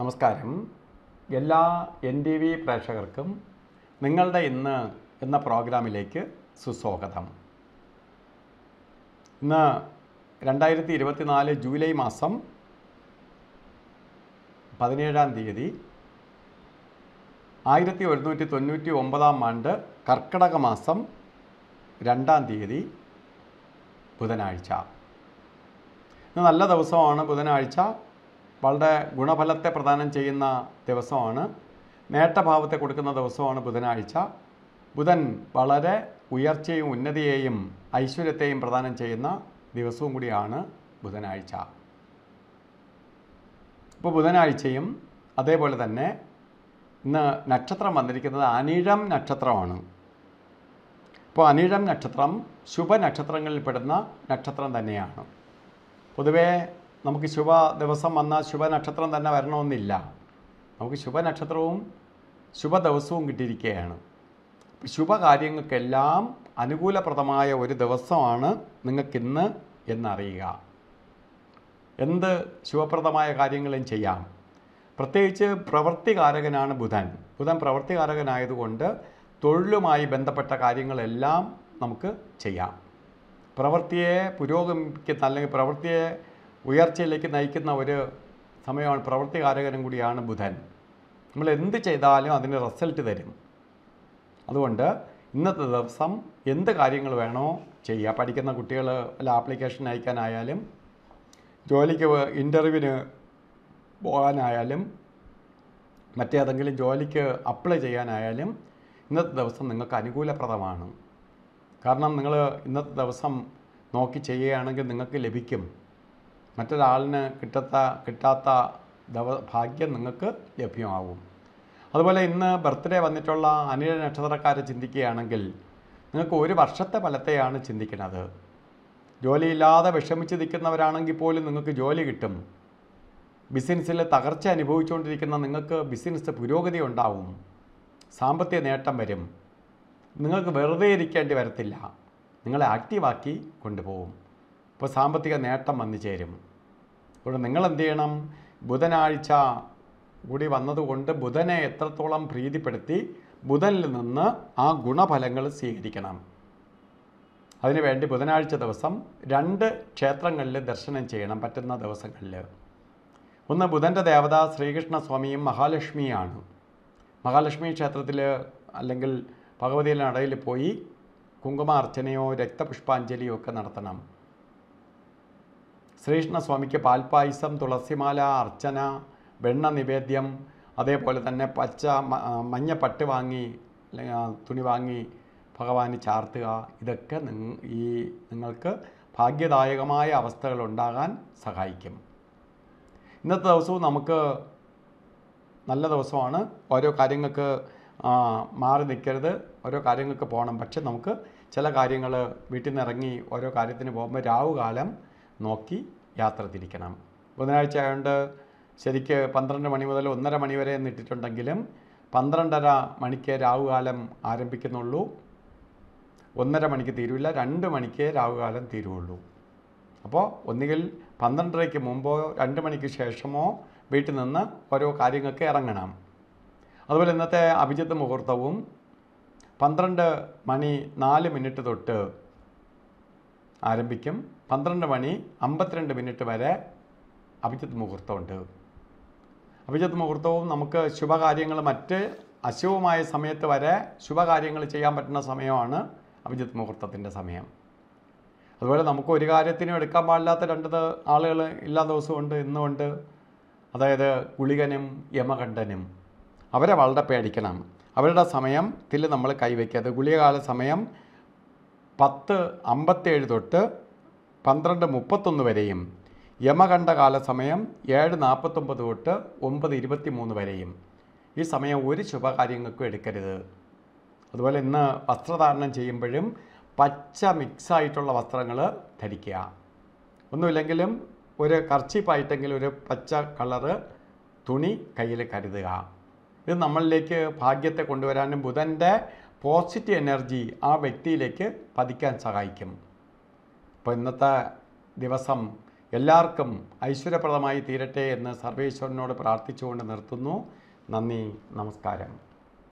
നമസ്കാരം എല്ലാ N T V പ്രേക്ഷകർക്കും നിങ്ങളുടെ ഇന്ന് എന്ന പ്രോഗ്രാമിലേക്ക് സുസ്വാഗതം ഇന്ന് രണ്ടായിരത്തി ഇരുപത്തിനാല് ജൂലൈ മാസം പതിനേഴാം തീയതി ആയിരത്തി ഒരുന്നൂറ്റി തൊണ്ണൂറ്റി ഒമ്പതാം ആണ്ട് കർക്കിടക മാസം രണ്ടാം തീയതി ബുധനാഴ്ച ഇന്ന് നല്ല ദിവസമാണ് ബുധനാഴ്ച വളരെ ഗുണഫലത്തെ പ്രദാനം ചെയ്യുന്ന ദിവസമാണ് നേട്ടഭാവത്തെ കൊടുക്കുന്ന ദിവസമാണ് ബുധനാഴ്ച ബുധൻ വളരെ ഉയർച്ചയും ഉന്നതിയെയും ഐശ്വര്യത്തെയും പ്രദാനം ചെയ്യുന്ന ദിവസവും കൂടിയാണ് ബുധനാഴ്ച ഇപ്പോൾ ബുധനാഴ്ചയും അതേപോലെ തന്നെ ഇന്ന് നക്ഷത്രം വന്നിരിക്കുന്നത് അനിഴം നക്ഷത്രമാണ് ഇപ്പോൾ അനിഴം നക്ഷത്രം ശുഭനക്ഷത്രങ്ങളിൽപ്പെടുന്ന നക്ഷത്രം തന്നെയാണ് പൊതുവേ നമുക്ക് ശുഭ ദിവസം വന്ന ശുഭനക്ഷത്രം തന്നെ വരണമെന്നില്ല നമുക്ക് ശുഭനക്ഷത്രവും ശുഭ ദിവസവും കിട്ടിയിരിക്കുകയാണ് ശുഭകാര്യങ്ങൾക്കെല്ലാം അനുകൂലപ്രദമായ ഒരു ദിവസമാണ് നിങ്ങൾക്കിന്ന് എന്നറിയുക എന്ത് ശുഭപ്രദമായ കാര്യങ്ങളും ചെയ്യാം പ്രത്യേകിച്ച് പ്രവൃത്തികാരകനാണ് ബുധൻ ബുധൻ പ്രവൃത്തികാരകനായതുകൊണ്ട് തൊഴിലുമായി ബന്ധപ്പെട്ട കാര്യങ്ങളെല്ലാം നമുക്ക് ചെയ്യാം പ്രവൃത്തിയെ പുരോഗമിക്കുന്ന അല്ലെങ്കിൽ പ്രവൃത്തിയെ ഉയർച്ചയിലേക്ക് നയിക്കുന്ന ഒരു സമയമാണ് പ്രവൃത്തികാരകനും കൂടിയാണ് ബുധൻ നമ്മൾ എന്ത് ചെയ്താലും അതിന് റിസൾട്ട് തരും അതുകൊണ്ട് ഇന്നത്തെ ദിവസം എന്ത് കാര്യങ്ങൾ വേണോ ചെയ്യുക പഠിക്കുന്ന കുട്ടികൾ അല്ല ആപ്ലിക്കേഷൻ അയക്കാനായാലും ജോലിക്ക് ഇൻ്റർവ്യൂവിന് പോകാനായാലും മറ്റേതെങ്കിലും ജോലിക്ക് അപ്ലൈ ചെയ്യാനായാലും ഇന്നത്തെ ദിവസം നിങ്ങൾക്ക് അനുകൂലപ്രദമാണ് കാരണം നിങ്ങൾ ഇന്നത്തെ ദിവസം നോക്കി ചെയ്യുകയാണെങ്കിൽ നിങ്ങൾക്ക് ലഭിക്കും മറ്റൊരാളിന് കിട്ടത്ത കിട്ടാത്ത ദവ ഭാഗ്യം നിങ്ങൾക്ക് ലഭ്യമാകും അതുപോലെ ഇന്ന് ബർത്ത്ഡേ വന്നിട്ടുള്ള അനിഴ നക്ഷത്രക്കാരെ ചിന്തിക്കുകയാണെങ്കിൽ നിങ്ങൾക്ക് ഒരു വർഷത്തെ ഫലത്തെയാണ് ചിന്തിക്കുന്നത് ജോലിയില്ലാതെ വിഷമിച്ച് നിൽക്കുന്നവരാണെങ്കിൽ പോലും നിങ്ങൾക്ക് ജോലി കിട്ടും ബിസിനസ്സിൽ തകർച്ച അനുഭവിച്ചുകൊണ്ടിരിക്കുന്ന നിങ്ങൾക്ക് ബിസിനസ് പുരോഗതി ഉണ്ടാവും സാമ്പത്തിക നേട്ടം വരും നിങ്ങൾക്ക് വെറുതെ ഇരിക്കേണ്ടി വരത്തില്ല നിങ്ങളെ ആക്റ്റീവാക്കി കൊണ്ടുപോകും ഇപ്പോൾ സാമ്പത്തിക നേട്ടം വന്നു ചേരും അപ്പോൾ നിങ്ങൾ എന്ത് ചെയ്യണം ബുധനാഴ്ച കൂടി വന്നതുകൊണ്ട് ബുധനെ എത്രത്തോളം പ്രീതിപ്പെടുത്തി ബുധനിൽ നിന്ന് ആ ഗുണഫലങ്ങൾ സ്വീകരിക്കണം അതിനുവേണ്ടി ബുധനാഴ്ച ദിവസം രണ്ട് ക്ഷേത്രങ്ങളിൽ ദർശനം ചെയ്യണം പറ്റുന്ന ദിവസങ്ങളിൽ ഒന്ന് ബുധൻ്റെ ദേവത ശ്രീകൃഷ്ണസ്വാമിയും മഹാലക്ഷ്മിയാണ് മഹാലക്ഷ്മി ക്ഷേത്രത്തിൽ അല്ലെങ്കിൽ ഭഗവതിയുടെ നടയിൽ പോയി കുങ്കുമാർച്ചനയോ രക്തപുഷ്പാഞ്ജലിയോ ഒക്കെ നടത്തണം ശ്രീകൃഷ്ണസ്വാമിക്ക് പാൽപ്പായസം തുളസിമാല അർച്ചന വെണ്ണ നിവേദ്യം അതേപോലെ തന്നെ പച്ച മഞ്ഞപ്പട്ട് വാങ്ങി തുണി വാങ്ങി ഭഗവാന് ചാർത്തുക ഇതൊക്കെ ഈ നിങ്ങൾക്ക് ഭാഗ്യദായകമായ അവസ്ഥകൾ ഉണ്ടാകാൻ സഹായിക്കും ഇന്നത്തെ ദിവസവും നമുക്ക് നല്ല ദിവസമാണ് ഓരോ കാര്യങ്ങൾക്ക് മാറി നിൽക്കരുത് ഓരോ കാര്യങ്ങൾക്ക് പോകണം പക്ഷെ നമുക്ക് ചില കാര്യങ്ങൾ വീട്ടിൽ നിന്ന് ഇറങ്ങി ഓരോ കാര്യത്തിന് പോകുമ്പോൾ രാവുകാലം നോക്കി യാത്ര തിരിക്കണം ബുധനാഴ്ച ആയതുകൊണ്ട് ശരിക്ക് പന്ത്രണ്ട് മണി മുതൽ ഒന്നര മണി വരെ നിട്ടിട്ടുണ്ടെങ്കിലും പന്ത്രണ്ടര മണിക്ക് രാവുകാലം ആരംഭിക്കുന്നുള്ളൂ ഒന്നര മണിക്ക് തീരുവില്ല രണ്ട് മണിക്ക് രാവുകാലം തീരുവുള്ളൂ അപ്പോൾ ഒന്നുകിൽ പന്ത്രണ്ടരയ്ക്ക് മുമ്പോ രണ്ട് മണിക്ക് ശേഷമോ വീട്ടിൽ നിന്ന് ഓരോ കാര്യങ്ങൾക്ക് ഇറങ്ങണം അതുപോലെ ഇന്നത്തെ അഭിജിത്ത് മുഹൂർത്തവും പന്ത്രണ്ട് മണി നാല് മിനിറ്റ് തൊട്ട് ആരംഭിക്കും പന്ത്രണ്ട് മണി അമ്പത്തിരണ്ട് മിനിറ്റ് വരെ അഭിജിത്ത് മുഹൂർത്തമുണ്ട് അഭിജിത്ത് മുഹൂർത്തവും നമുക്ക് ശുഭകാര്യങ്ങൾ മറ്റ് അശുഭമായ സമയത്ത് വരെ ശുഭകാര്യങ്ങൾ ചെയ്യാൻ പറ്റുന്ന സമയമാണ് അഭിജിത്ത് മുഹൂർത്തത്തിൻ്റെ സമയം അതുപോലെ നമുക്ക് ഒരു കാര്യത്തിനും എടുക്കാൻ പാടില്ലാത്ത രണ്ട് ആളുകൾ എല്ലാ ദിവസവും ഉണ്ട് ഇന്നുമുണ്ട് അതായത് ഗുളികനും യമകണ്ഠനും അവരെ വളരെ പേടിക്കണം അവരുടെ സമയത്തിൽ നമ്മൾ കൈവയ്ക്കരുത് ഗുളികകാല സമയം പത്ത് അമ്പത്തേഴ് തൊട്ട് പന്ത്രണ്ട് മുപ്പത്തൊന്ന് വരെയും യമകണ്ഠ കാലസമയം ഏഴ് നാൽപ്പത്തൊമ്പത് തൊട്ട് ഒമ്പത് ഇരുപത്തി മൂന്ന് വരെയും ഈ സമയം ഒരു ശുഭകാര്യങ്ങൾക്കും എടുക്കരുത് അതുപോലെ ഇന്ന് വസ്ത്രധാരണം ചെയ്യുമ്പോഴും പച്ച മിക്സായിട്ടുള്ള വസ്ത്രങ്ങൾ ധരിക്കുക ഒന്നുമില്ലെങ്കിലും ഒരു കർച്ചിപ്പായിട്ടെങ്കിലും ഒരു പച്ച കളറ് തുണി കയ്യിൽ കരുതുക ഇത് നമ്മളിലേക്ക് ഭാഗ്യത്തെ കൊണ്ടുവരാനും ബുധൻ്റെ പോസിറ്റീവ് എനർജി ആ വ്യക്തിയിലേക്ക് പതിക്കാൻ സഹായിക്കും ഇപ്പോൾ ഇന്നത്തെ ദിവസം എല്ലാവർക്കും ഐശ്വര്യപ്രദമായി തീരട്ടെ എന്ന് സർവേശ്വരനോട് പ്രാർത്ഥിച്ചുകൊണ്ട് നിർത്തുന്നു നന്ദി നമസ്കാരം